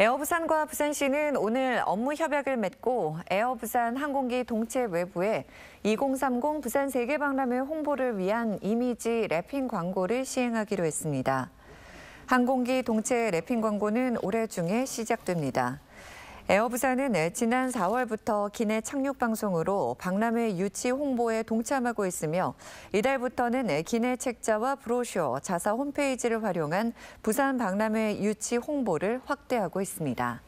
에어부산과 부산시는 오늘 업무 협약을 맺고 에어부산 항공기 동체 외부에 2030 부산 세계박람회 홍보를 위한 이미지 랩핑 광고를 시행하기로 했습니다. 항공기 동체 랩핑 광고는 올해 중에 시작됩니다. 에어부산은 지난 4월부터 기내 착륙 방송으로 박람회 유치 홍보에 동참하고 있으며 이달부터는 기내 책자와 브로셔, 자사 홈페이지를 활용한 부산 박람회 유치 홍보를 확대하고 있습니다.